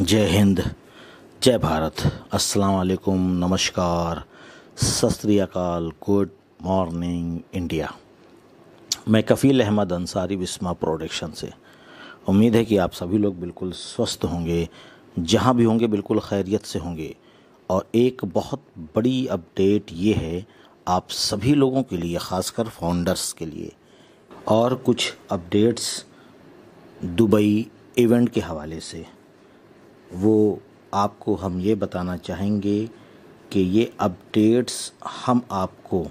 जय हिंद जय भारत अस्सलाम वालेकुम नमस्कार अकाल गुड मॉर्निंग इंडिया मैं कफ़ील अहमद अंसारी विस्मा प्रोडक्शन से उम्मीद है कि आप सभी लोग बिल्कुल स्वस्थ होंगे जहां भी होंगे बिल्कुल खैरियत से होंगे और एक बहुत बड़ी अपडेट ये है आप सभी लोगों के लिए ख़ासकर फाउंडर्स के लिए और कुछ अपडेट्स दुबई इवेंट के हवाले से वो आपको हम ये बताना चाहेंगे कि ये अपडेट्स हम आपको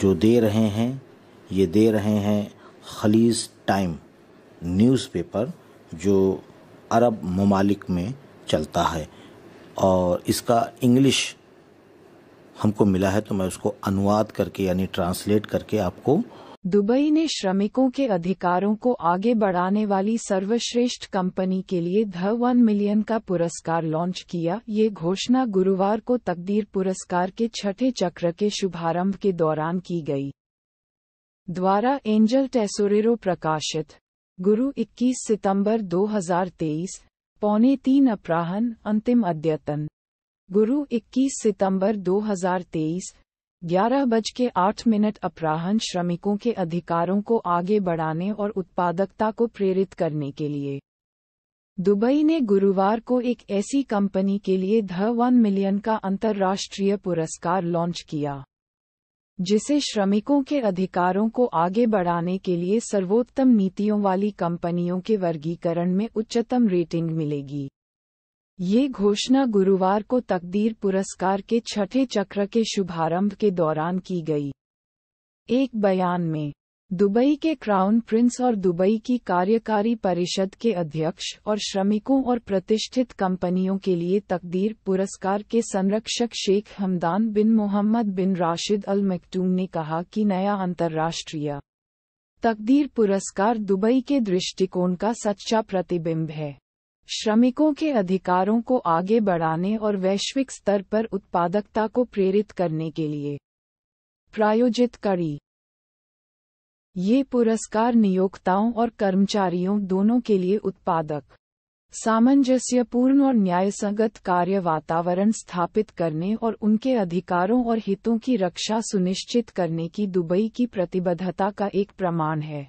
जो दे रहे हैं ये दे रहे हैं खलीज टाइम न्यूज़पेपर जो अरब ममालिक में चलता है और इसका इंग्लिश हमको मिला है तो मैं उसको अनुवाद करके यानी ट्रांसलेट करके आपको दुबई ने श्रमिकों के अधिकारों को आगे बढ़ाने वाली सर्वश्रेष्ठ कंपनी के लिए ध वन मिलियन का पुरस्कार लॉन्च किया ये घोषणा गुरुवार को तकदीर पुरस्कार के छठे चक्र के शुभारंभ के दौरान की गई द्वारा एंजल टेसोरेरो प्रकाशित गुरु 21 सितंबर 2023 पौने तीन अपराहन अंतिम अद्यतन गुरु 21 सितंबर 2023 ग्यारह बज के आठ मिनट अपराहन श्रमिकों के अधिकारों को आगे बढ़ाने और उत्पादकता को प्रेरित करने के लिए दुबई ने गुरुवार को एक ऐसी कंपनी के लिए ध वन मिलियन का अंतर्राष्ट्रीय पुरस्कार लॉन्च किया जिसे श्रमिकों के अधिकारों को आगे बढ़ाने के लिए सर्वोत्तम नीतियों वाली कंपनियों के वर्गीकरण में उच्चतम रेटिंग मिलेगी ये घोषणा गुरुवार को तकदीर पुरस्कार के छठे चक्र के शुभारंभ के दौरान की गई एक बयान में दुबई के क्राउन प्रिंस और दुबई की कार्यकारी परिषद के अध्यक्ष और श्रमिकों और प्रतिष्ठित कंपनियों के लिए तकदीर पुरस्कार के संरक्षक शेख हमदान बिन मोहम्मद बिन राशिद अल मकटूम ने कहा कि नया अंतर्राष्ट्रीय तकदीर पुरस्कार दुबई के दृष्टिकोण का सच्चा प्रतिबिंब है श्रमिकों के अधिकारों को आगे बढ़ाने और वैश्विक स्तर पर उत्पादकता को प्रेरित करने के लिए प्रायोजित करी ये पुरस्कार नियोक्ताओं और कर्मचारियों दोनों के लिए उत्पादक सामंजस्यपूर्ण और न्यायसंगत कार्य वातावरण स्थापित करने और उनके अधिकारों और हितों की रक्षा सुनिश्चित करने की दुबई की प्रतिबद्धता का एक प्रमाण है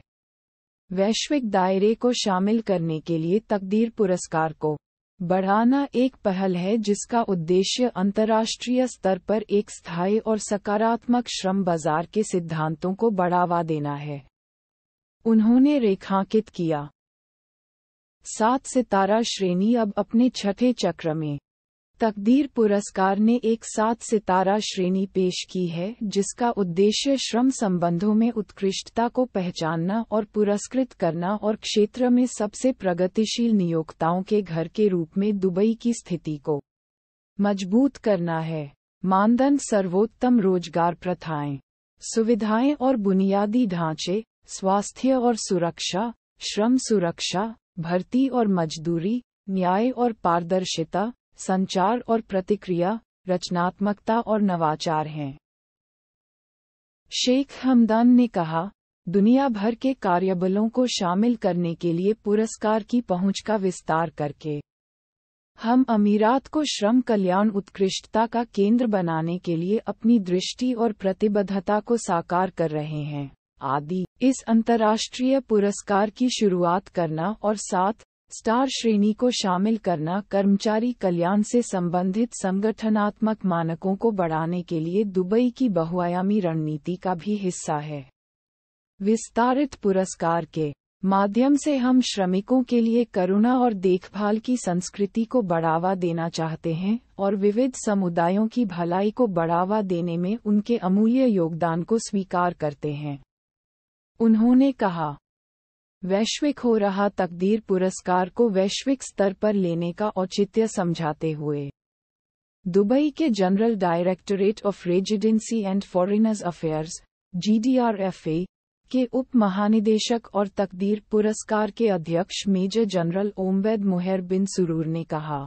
वैश्विक दायरे को शामिल करने के लिए तकदीर पुरस्कार को बढ़ाना एक पहल है जिसका उद्देश्य अंतर्राष्ट्रीय स्तर पर एक स्थायी और सकारात्मक श्रम बाजार के सिद्धांतों को बढ़ावा देना है उन्होंने रेखांकित किया सात सितारा श्रेणी अब अपने छठे चक्र में तकदीर पुरस्कार ने एक सात सितारा श्रेणी पेश की है जिसका उद्देश्य श्रम संबंधों में उत्कृष्टता को पहचानना और पुरस्कृत करना और क्षेत्र में सबसे प्रगतिशील नियोक्ताओं के घर के रूप में दुबई की स्थिति को मजबूत करना है मानदंड सर्वोत्तम रोजगार प्रथाएं सुविधाएं और बुनियादी ढांचे स्वास्थ्य और सुरक्षा श्रम सुरक्षा भर्ती और मजदूरी न्याय और पारदर्शिता संचार और प्रतिक्रिया रचनात्मकता और नवाचार हैं शेख हमदान ने कहा दुनिया भर के कार्यबलों को शामिल करने के लिए पुरस्कार की पहुंच का विस्तार करके हम अमीरात को श्रम कल्याण उत्कृष्टता का केंद्र बनाने के लिए अपनी दृष्टि और प्रतिबद्धता को साकार कर रहे हैं आदि इस अंतर्राष्ट्रीय पुरस्कार की शुरुआत करना और साथ स्टार श्रेणी को शामिल करना कर्मचारी कल्याण से संबंधित संगठनात्मक मानकों को बढ़ाने के लिए दुबई की बहुआयामी रणनीति का भी हिस्सा है विस्तारित पुरस्कार के माध्यम से हम श्रमिकों के लिए करुणा और देखभाल की संस्कृति को बढ़ावा देना चाहते हैं और विविध समुदायों की भलाई को बढ़ावा देने में उनके अमूल्य योगदान को स्वीकार करते हैं उन्होंने कहा वैश्विक हो रहा तकदीर पुरस्कार को वैश्विक स्तर पर लेने का औचित्य समझाते हुए दुबई के general directorate of residency and foreigners affairs GDRFA के उप महानिदेशक और तकदीर पुरस्कार के अध्यक्ष मेजर जनरल ओमवैद मुहर बिन सुरूर ने कहा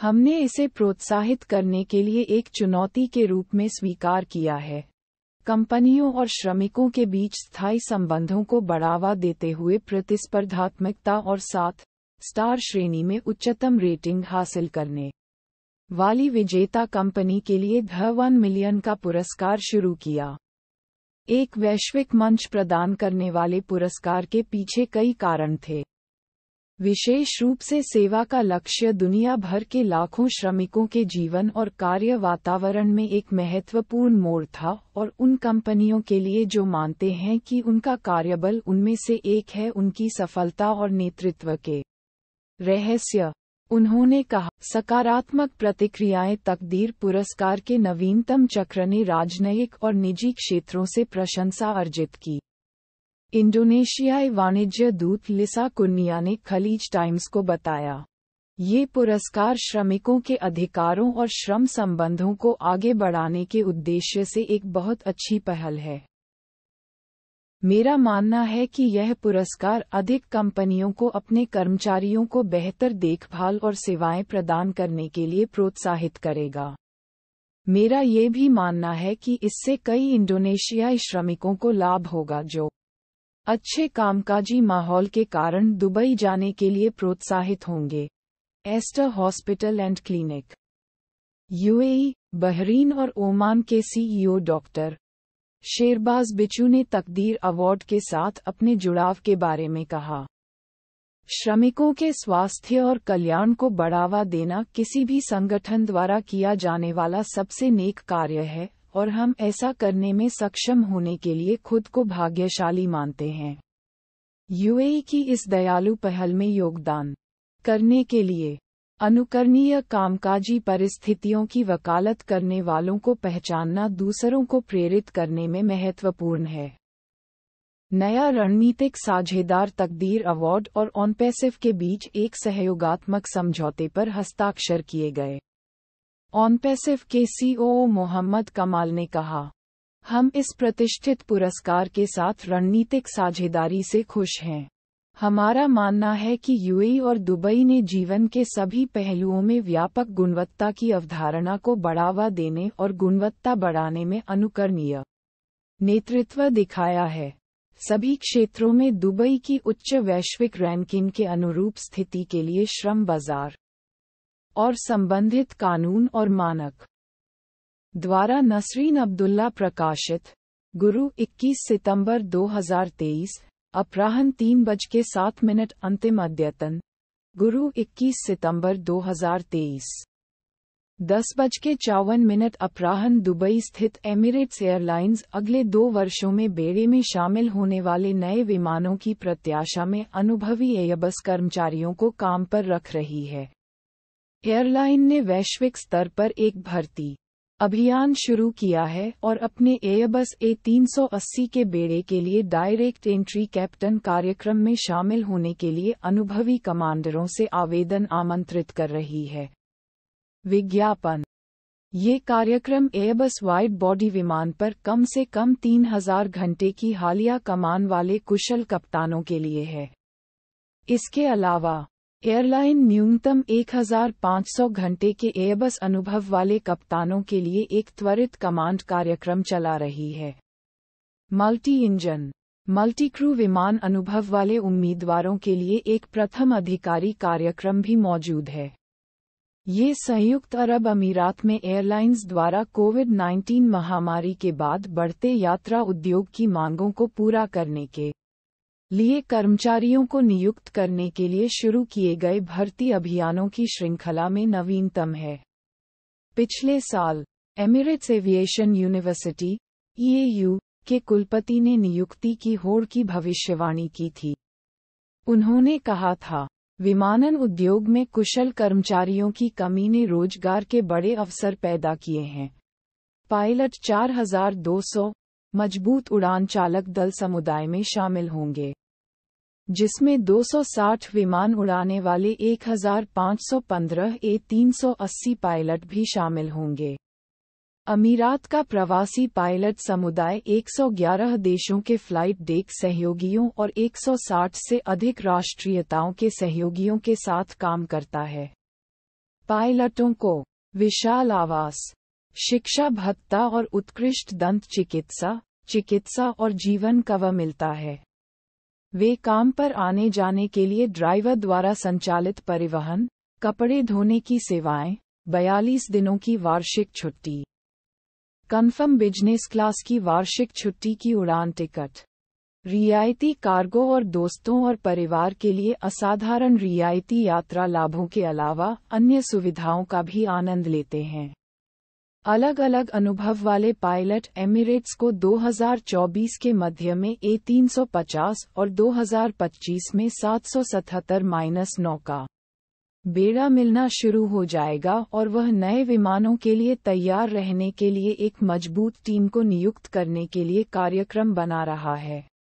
हमने इसे प्रोत्साहित करने के लिए एक चुनौती के रूप में स्वीकार किया है कंपनियों और श्रमिकों के बीच स्थायी संबंधों को बढ़ावा देते हुए प्रतिस्पर्धात्मकता और साथ स्टार श्रेणी में उच्चतम रेटिंग हासिल करने वाली विजेता कंपनी के लिए ध वन मिलियन का पुरस्कार शुरू किया एक वैश्विक मंच प्रदान करने वाले पुरस्कार के पीछे कई कारण थे विशेष रूप से सेवा का लक्ष्य दुनिया भर के लाखों श्रमिकों के जीवन और कार्य वातावरण में एक महत्वपूर्ण मोड़ था और उन कंपनियों के लिए जो मानते हैं कि उनका कार्यबल उनमें से एक है उनकी सफलता और नेतृत्व के रहस्य उन्होंने कहा सकारात्मक प्रतिक्रियाएं तकदीर पुरस्कार के नवीनतम चक्र ने राजनयिक और निजी क्षेत्रों से प्रशंसा अर्जित की इंडोनेशियाई वाणिज्य दूत लिसा कुनिया ने खलीज टाइम्स को बताया ये पुरस्कार श्रमिकों के अधिकारों और श्रम संबंधों को आगे बढ़ाने के उद्देश्य से एक बहुत अच्छी पहल है मेरा मानना है कि यह पुरस्कार अधिक कंपनियों को अपने कर्मचारियों को बेहतर देखभाल और सेवाएं प्रदान करने के लिए प्रोत्साहित करेगा मेरा ये भी मानना है कि इससे कई इंडोनेशियाई श्रमिकों को लाभ होगा जो अच्छे कामकाजी माहौल के कारण दुबई जाने के लिए प्रोत्साहित होंगे Aster hospital and clinic UAE Bahrain और ओमान के सीईओ डॉक्टर शेरबाज बिचू ने तकदीर अवार्ड के साथ अपने जुड़ाव के बारे में कहा श्रमिकों के स्वास्थ्य और कल्याण को बढ़ावा देना किसी भी संगठन द्वारा किया जाने वाला सबसे नेक कार्य है और हम ऐसा करने में सक्षम होने के लिए खुद को भाग्यशाली मानते हैं यूएई की इस दयालु पहल में योगदान करने के लिए अनुकरणीय कामकाजी परिस्थितियों की वकालत करने वालों को पहचानना दूसरों को प्रेरित करने में महत्वपूर्ण है नया रणनीतिक साझेदार तकदीर अवार्ड और ऑनपेसिव के बीच एक सहयोगात्मक समझौते पर हस्ताक्षर किए गए ऑनपेसिव के सीओओ मोहम्मद कमाल ने कहा हम इस प्रतिष्ठित पुरस्कार के साथ रणनीतिक साझेदारी से खुश हैं हमारा मानना है कि यूएई और दुबई ने जीवन के सभी पहलुओं में व्यापक गुणवत्ता की अवधारणा को बढ़ावा देने और गुणवत्ता बढ़ाने में अनुकरणीय नेतृत्व दिखाया है सभी क्षेत्रों में दुबई की उच्च वैश्विक रैंकिंग के अनुरूप स्थिति के लिए श्रम बाजार और संबंधित कानून और मानक द्वारा नसरीन अब्दुल्ला प्रकाशित गुरु 21 सितंबर 2023 अपराहन तीन बज के सात मिनट अंतिम अद्यतन गुरु 21 सितंबर 2023 दस बज के चौवन मिनट अपराहन दुबई स्थित एमिरेट्स एयरलाइंस अगले दो वर्षों में बेड़े में शामिल होने वाले नए विमानों की प्रत्याशा में अनुभवी एयरबस कर्मचारियों को काम पर रख रही है एयरलाइन ने वैश्विक स्तर पर एक भर्ती अभियान शुरू किया है और अपने एयरबस ए 380 के बेड़े के लिए डायरेक्ट एंट्री कैप्टन कार्यक्रम में शामिल होने के लिए अनुभवी कमांडरों से आवेदन आमंत्रित कर रही है विज्ञापन ये कार्यक्रम एयरबस वाइड बॉडी विमान पर कम से कम 3000 घंटे की हालिया कमान वाले कुशल कप्तानों के लिए है इसके अलावा एयरलाइन न्यूनतम 1,500 घंटे के एयरबस अनुभव वाले कप्तानों के लिए एक त्वरित कमांड कार्यक्रम चला रही है मल्टी इंजन मल्टी क्रू विमान अनुभव वाले उम्मीदवारों के लिए एक प्रथम अधिकारी कार्यक्रम भी मौजूद है ये संयुक्त अरब अमीरात में एयरलाइंस द्वारा कोविड 19 महामारी के बाद बढ़ते यात्रा उद्योग की मांगों को पूरा करने के लिए कर्मचारियों को नियुक्त करने के लिए शुरू किए गए भर्ती अभियानों की श्रृंखला में नवीनतम है पिछले साल Emirates aviation university EAU e के कुलपति ने नियुक्ति की होड़ की भविष्यवाणी की थी उन्होंने कहा था विमानन उद्योग में कुशल कर्मचारियों की कमी ने रोजगार के बड़े अवसर पैदा किए हैं पायलट 4200 मजबूत उड़ान चालक दल समुदाय में शामिल होंगे जिसमें 260 विमान उड़ाने वाले 1515 ए 380 पायलट भी शामिल होंगे अमीरात का प्रवासी पायलट समुदाय 111 देशों के फ्लाइट डेक सहयोगियों और 160 से अधिक राष्ट्रीयताओं के सहयोगियों के साथ काम करता है पायलटों को विशाल आवास शिक्षा भत्ता और उत्कृष्ट दंत चिकित्सा चिकित्सा और जीवन कवर मिलता है वे काम पर आने जाने के लिए ड्राइवर द्वारा संचालित परिवहन कपड़े धोने की सेवाएं बयालीस दिनों की वार्षिक छुट्टी कन्फर्म बिजनेस क्लास की वार्षिक छुट्टी की उड़ान टिकट रियायती कार्गो और दोस्तों और परिवार के लिए असाधारण रियायती यात्रा लाभों के अलावा अन्य सुविधाओं का भी आनंद लेते हैं अलग अलग अनुभव वाले पायलट एमिरेट्स को 2024 के मध्य में ए 350 और 2025 में 777 माइनस नौ का बेड़ा मिलना शुरू हो जाएगा और वह नए विमानों के लिए तैयार रहने के लिए एक मजबूत टीम को नियुक्त करने के लिए कार्यक्रम बना रहा है